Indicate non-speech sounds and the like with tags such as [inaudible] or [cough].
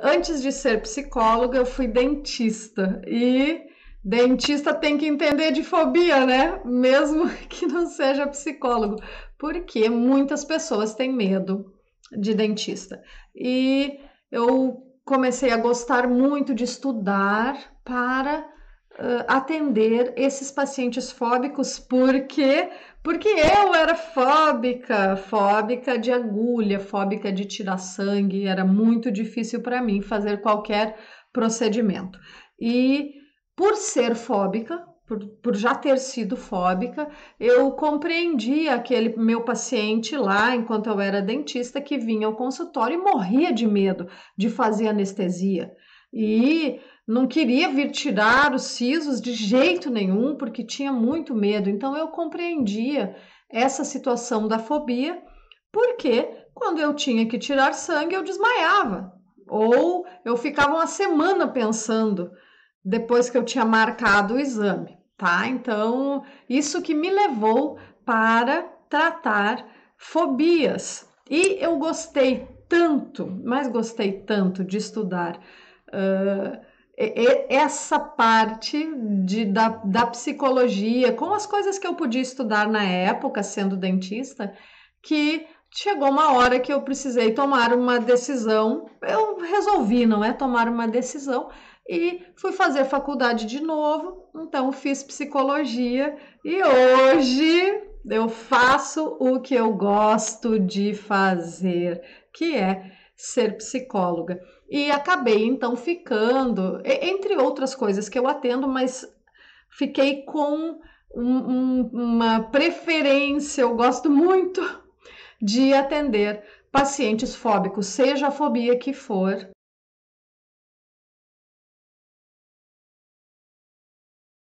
Antes de ser psicóloga, eu fui dentista e dentista tem que entender de fobia, né? Mesmo [laughs] que não seja psicólogo, porque muitas pessoas têm medo de dentista. E eu comecei a gostar muito de estudar para atender esses pacientes fóbicos, porque porque eu era fóbica, fóbica de agulha, fóbica de tirar sangue, era muito difícil para mim fazer qualquer procedimento. E por ser fóbica, por, por já ter sido fóbica, eu compreendi aquele meu paciente lá, enquanto eu era dentista, que vinha ao consultório e morria de medo de fazer anestesia e não queria vir tirar os sisos de jeito nenhum, porque tinha muito medo. Então eu compreendia essa situação da fobia, porque quando eu tinha que tirar sangue, eu desmaiava. Ou eu ficava uma semana pensando depois que eu tinha marcado o exame, tá? Então, isso que me levou para tratar fobias. E eu gostei tanto, mas gostei tanto de estudar Uh, essa parte de, da, da psicologia, com as coisas que eu podia estudar na época, sendo dentista, que chegou uma hora que eu precisei tomar uma decisão. Eu resolvi, não é? Tomar uma decisão e fui fazer faculdade de novo. Então, fiz psicologia e hoje eu faço o que eu gosto de fazer, que é ser psicóloga. E acabei então ficando, entre outras coisas que eu atendo, mas fiquei com um, um, uma preferência, eu gosto muito de atender pacientes fóbicos, seja a fobia que for,